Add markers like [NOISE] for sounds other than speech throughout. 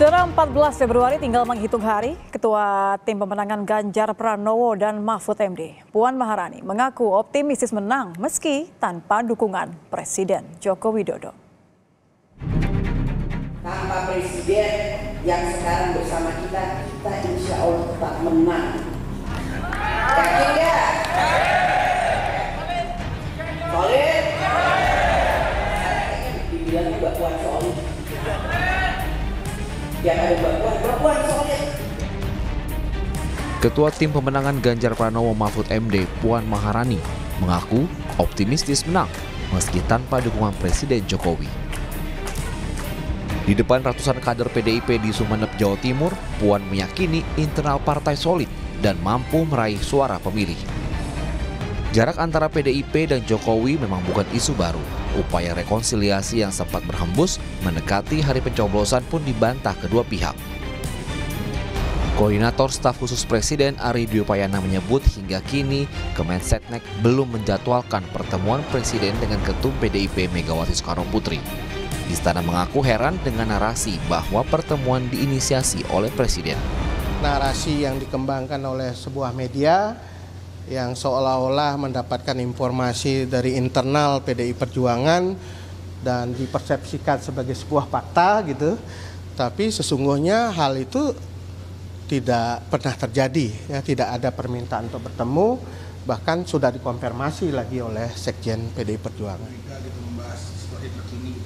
Saudara 14 Februari tinggal menghitung hari, Ketua Tim Pemenangan Ganjar Pranowo dan Mahfud MD, Puan Maharani, mengaku optimistis menang meski tanpa dukungan Presiden Joko Widodo. Tanpa Presiden yang sekarang bersama kita, kita insya Allah tetap menang. Ketua Tim Pemenangan Ganjar Pranowo Mahfud MD Puan Maharani mengaku optimistis menang meski tanpa dukungan Presiden Jokowi. Di depan ratusan kader PDIP di Sumeneb, Jawa Timur, Puan meyakini internal partai solid dan mampu meraih suara pemilih. Jarak antara PDIP dan Jokowi memang bukan isu baru. Upaya rekonsiliasi yang sempat berhembus mendekati hari pencoblosan pun dibantah kedua pihak. Koordinator Staf Khusus Presiden Ari Dwi menyebut hingga kini Kemensetnek belum menjadwalkan pertemuan Presiden dengan Ketum PDIP Megawati Soekarno Putri. Istana mengaku heran dengan narasi bahwa pertemuan diinisiasi oleh Presiden. Narasi yang dikembangkan oleh sebuah media yang seolah-olah mendapatkan informasi dari internal PDI Perjuangan dan dipersepsikan sebagai sebuah fakta gitu. Tapi sesungguhnya hal itu tidak pernah terjadi, ya tidak ada permintaan untuk bertemu, bahkan sudah dikonfirmasi lagi oleh Sekjen PDI Perjuangan.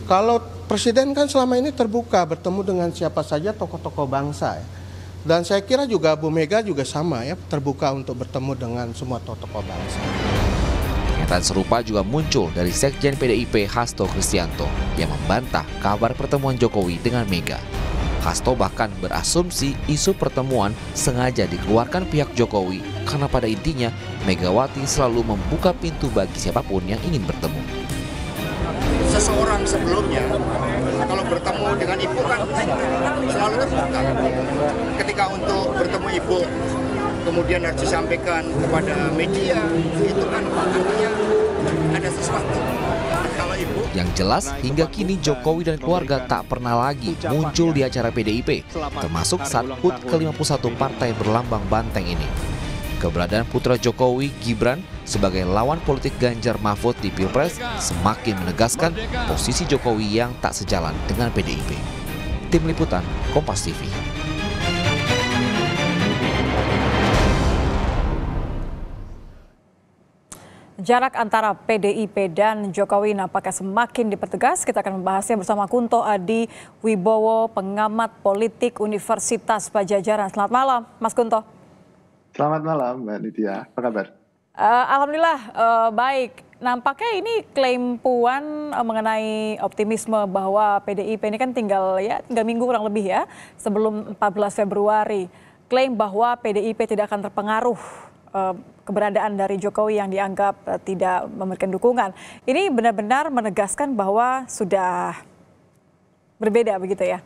Kalau Presiden kan selama ini terbuka bertemu dengan siapa saja tokoh-tokoh bangsa. Ya dan saya kira juga Bu Mega juga sama ya, terbuka untuk bertemu dengan semua tokoh bangsa. Pernyataan serupa juga muncul dari Sekjen PDIP Hasto Kristianto yang membantah kabar pertemuan Jokowi dengan Mega. Hasto bahkan berasumsi isu pertemuan sengaja dikeluarkan pihak Jokowi karena pada intinya Megawati selalu membuka pintu bagi siapapun yang ingin bertemu. Seseorang sebelumnya kalau bertemu dengan ibu kan selalu terbuka ketika untuk bertemu ibu kemudian harus disampaikan kepada media itu kan artinya ada sesuatu kalau ibu yang jelas hingga kini Jokowi dan keluarga tak pernah lagi muncul di acara PDIP termasuk saat HUT ke-51 partai berlambang banteng ini keberadaan putra Jokowi Gibran sebagai lawan politik Ganjar Mahfud di Pilpres semakin menegaskan posisi Jokowi yang tak sejalan dengan PDIP. Tim Liputan Kompas TV. Jarak antara PDIP dan Jokowi nampaknya semakin dipertegas. Kita akan membahasnya bersama Kunto Adi Wibowo, pengamat politik Universitas Pajajaran. Selamat malam, Mas Kunto. Selamat malam, Mbak Nitya. Apa kabar? Uh, Alhamdulillah, uh, baik. Nampaknya ini klaim Puan uh, mengenai optimisme bahwa PDIP ini kan tinggal ya tiga minggu kurang lebih ya sebelum 14 Februari. Klaim bahwa PDIP tidak akan terpengaruh Eh, keberadaan dari Jokowi yang dianggap eh, tidak memberikan dukungan. Ini benar-benar menegaskan bahwa sudah berbeda begitu ya?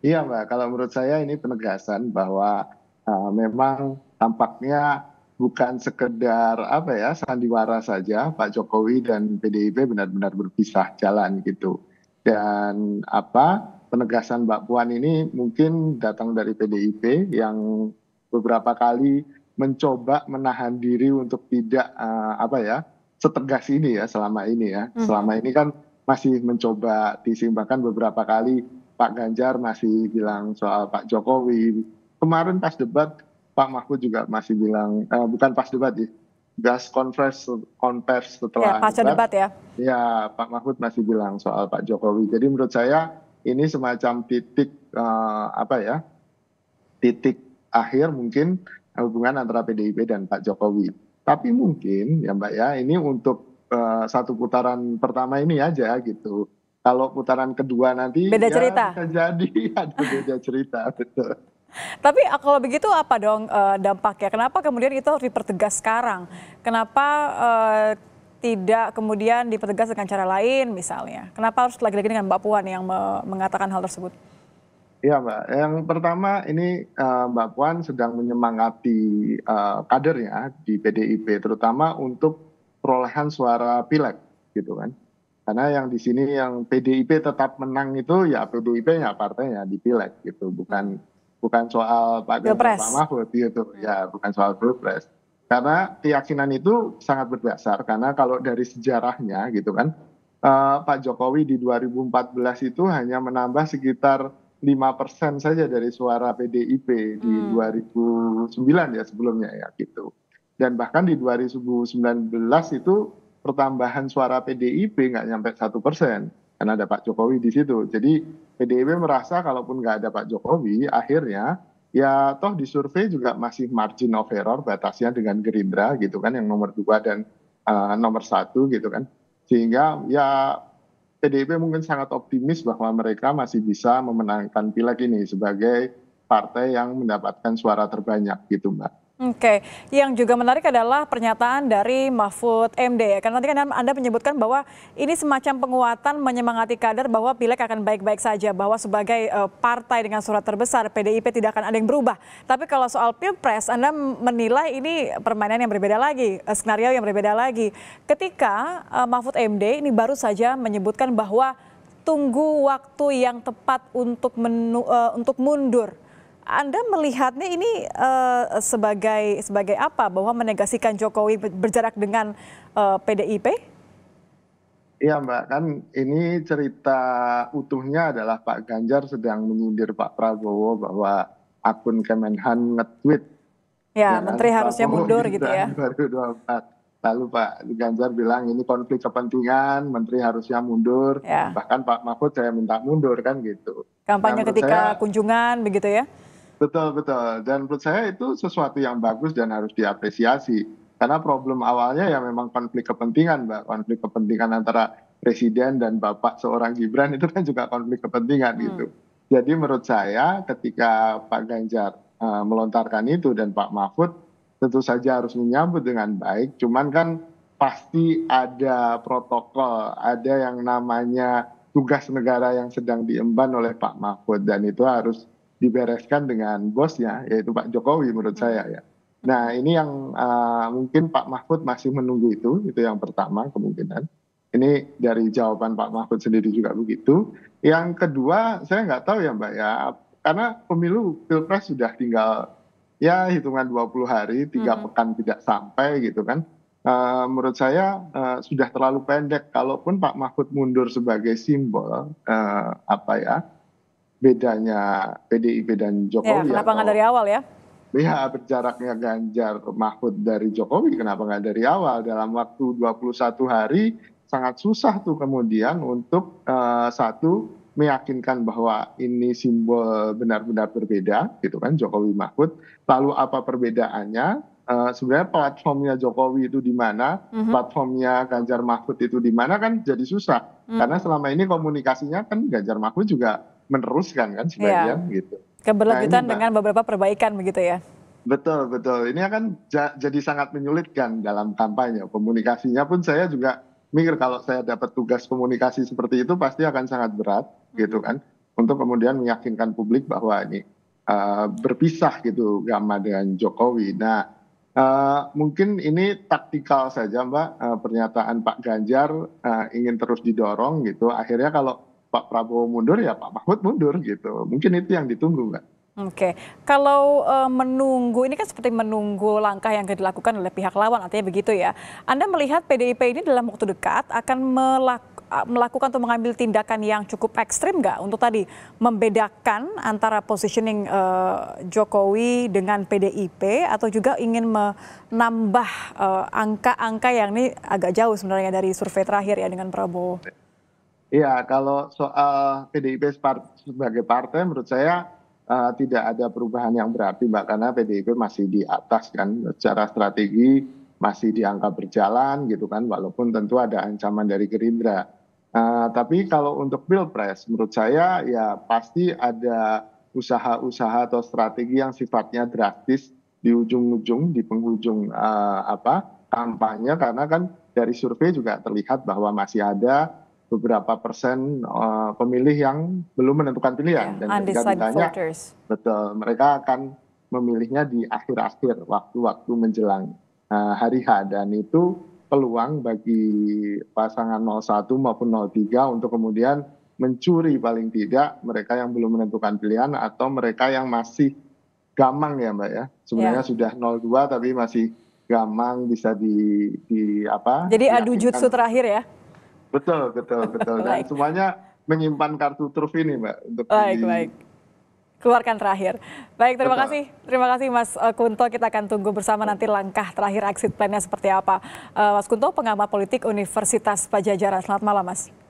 Iya Mbak, kalau menurut saya ini penegasan bahwa uh, memang tampaknya bukan sekedar apa ya sandiwara saja Pak Jokowi dan PDIP benar-benar berpisah jalan gitu. Dan apa penegasan Mbak Puan ini mungkin datang dari PDIP yang beberapa kali mencoba menahan diri untuk tidak uh, apa ya setegas ini ya selama ini ya. Hmm. Selama ini kan masih mencoba disimbangkan beberapa kali Pak Ganjar masih bilang soal Pak Jokowi. Kemarin pas debat Pak Mahfud juga masih bilang uh, bukan pas debat ya. Gas conference konvers setelah ya, debat, debat ya. Ya, Pak Mahfud masih bilang soal Pak Jokowi. Jadi menurut saya ini semacam titik uh, apa ya? titik akhir mungkin hubungan antara PDIP dan Pak Jokowi. Tapi mungkin ya Mbak ya ini untuk uh, satu putaran pertama ini aja gitu. Kalau putaran kedua nanti beda ya, cerita. Jadi [LAUGHS] ada beda cerita betul. Tapi eh, kalau begitu apa dong uh, dampaknya? Kenapa kemudian itu harus dipertegas sekarang? Kenapa uh, tidak kemudian dipertegas dengan cara lain misalnya? Kenapa harus lagi-lagi dengan Mbak Puan yang me mengatakan hal tersebut? ya mbak yang pertama ini eh, mbak puan sedang menyemangati eh, kadernya di pdip terutama untuk perolehan suara pileg gitu kan karena yang di sini yang pdip tetap menang itu ya pdip ya partainya di pileg gitu bukan bukan soal Pak Ganjar Mahfud gitu ya bukan soal pilpres karena keyakinan itu sangat berdasar karena kalau dari sejarahnya gitu kan uh, Pak Jokowi di 2014 itu hanya menambah sekitar lima persen saja dari suara PDIP di hmm. 2009 ya sebelumnya ya gitu. Dan bahkan di 2019 itu pertambahan suara PDIP nggak nyampe satu persen karena ada Pak Jokowi di situ. Jadi PDIP merasa kalaupun nggak ada Pak Jokowi, akhirnya ya toh di survei juga masih margin of error batasnya dengan Gerindra gitu kan yang nomor dua dan uh, nomor satu gitu kan. Sehingga ya PDIP mungkin sangat optimis bahwa mereka masih bisa memenangkan pileg ini sebagai partai yang mendapatkan suara terbanyak gitu mbak. Oke, yang juga menarik adalah pernyataan dari Mahfud MD ya. Karena tadi kan Anda menyebutkan bahwa ini semacam penguatan menyemangati kader bahwa pileg akan baik-baik saja, bahwa sebagai uh, partai dengan surat terbesar PDIP tidak akan ada yang berubah. Tapi kalau soal pilpres, Anda menilai ini permainan yang berbeda lagi, uh, skenario yang berbeda lagi. Ketika uh, Mahfud MD ini baru saja menyebutkan bahwa tunggu waktu yang tepat untuk menu, uh, untuk mundur anda melihatnya ini uh, sebagai sebagai apa bahwa menegasikan Jokowi berjarak dengan uh, eh, PDIP? Iya Mbak, kan ini cerita utuhnya adalah Pak Ganjar sedang menyindir Pak Prabowo bahwa akun Kemenhan nge-tweet. Ya, ya Menteri harusnya mundur gitu ya. Baru Lalu Pak Ganjar bilang ini konflik kepentingan, Menteri harusnya mundur. Ya. Bahkan Pak Mahfud saya minta mundur kan gitu. Kampanye nah, ketika saya, kunjungan begitu ya? betul betul dan menurut saya itu sesuatu yang bagus dan harus diapresiasi karena problem awalnya ya memang konflik kepentingan mbak konflik kepentingan antara presiden dan bapak seorang Gibran itu kan juga konflik kepentingan hmm. gitu jadi menurut saya ketika Pak Ganjar uh, melontarkan itu dan Pak Mahfud tentu saja harus menyambut dengan baik cuman kan pasti ada protokol ada yang namanya tugas negara yang sedang diemban oleh Pak Mahfud dan itu harus dibereskan dengan bosnya yaitu Pak Jokowi menurut hmm. saya ya. Nah ini yang uh, mungkin Pak Mahfud masih menunggu itu itu yang pertama kemungkinan. Ini dari jawaban Pak Mahfud sendiri juga begitu. Yang kedua saya nggak tahu ya Mbak ya karena pemilu pilpres sudah tinggal ya hitungan 20 hari tiga hmm. pekan tidak sampai gitu kan. Uh, menurut saya uh, sudah terlalu pendek. Kalaupun Pak Mahfud mundur sebagai simbol uh, apa ya bedanya PDIP dan Jokowi. Ya, kenapa nggak dari awal ya? Ya berjaraknya Ganjar Mahfud dari Jokowi kenapa nggak dari awal dalam waktu 21 hari sangat susah tuh kemudian untuk uh, satu meyakinkan bahwa ini simbol benar-benar berbeda gitu kan Jokowi Mahfud lalu apa perbedaannya uh, sebenarnya platformnya Jokowi itu di mana mm-hmm. platformnya Ganjar Mahfud itu di mana kan jadi susah mm-hmm. karena selama ini komunikasinya kan Ganjar Mahfud juga meneruskan kan sebagian iya. yeah. gitu. Keberlanjutan nah, dengan beberapa perbaikan begitu ya. Betul betul. Ini akan jadi sangat menyulitkan dalam kampanye. Komunikasinya pun saya juga mikir kalau saya dapat tugas komunikasi seperti itu pasti akan sangat berat gitu hmm. gitu kan untuk kemudian meyakinkan publik bahwa ini uh, berpisah gitu Gama dengan Jokowi. Nah, uh, mungkin ini taktikal saja Mbak uh, pernyataan Pak Ganjar uh, ingin terus didorong gitu. Akhirnya kalau Pak Prabowo mundur ya Pak Mahfud mundur gitu. Mungkin itu yang ditunggu Mbak. Oke, kalau e, menunggu ini kan seperti menunggu langkah yang dilakukan oleh pihak lawan, artinya begitu ya. Anda melihat PDIP ini dalam waktu dekat akan melak, eh, melakukan atau mengambil tindakan yang cukup ekstrim nggak untuk tadi membedakan antara positioning e, Jokowi dengan PDIP atau juga ingin menambah angka-angka e, yang ini agak jauh sebenarnya dari survei terakhir ya dengan Prabowo ya kalau soal pdip sebagai partai menurut saya eh, tidak ada perubahan yang berarti mbak karena pdip masih di atas kan secara strategi masih dianggap berjalan gitu kan walaupun tentu ada ancaman dari gerindra Uh, tapi kalau untuk pilpres, menurut saya ya pasti ada usaha-usaha atau strategi yang sifatnya drastis di ujung-ujung, di penghujung uh, apa kampanye, karena kan dari survei juga terlihat bahwa masih ada beberapa persen uh, pemilih yang belum menentukan pilihan yeah, dan mereka ditanya, voters. betul mereka akan memilihnya di akhir-akhir waktu-waktu menjelang uh, hari H dan itu peluang bagi pasangan 01 maupun 03 untuk kemudian mencuri paling tidak mereka yang belum menentukan pilihan atau mereka yang masih gamang ya Mbak ya. Sebenarnya yeah. sudah 02 tapi masih gamang bisa di di apa? Jadi adu jutsu terakhir ya betul betul betul dan semuanya menyimpan kartu truf ini mbak untuk baik di... baik keluarkan terakhir baik terima betul. kasih terima kasih mas eh, Kunto kita akan tunggu bersama nanti langkah terakhir exit plan-nya seperti apa eh, mas Kunto pengamat politik Universitas Pajajaran selamat malam mas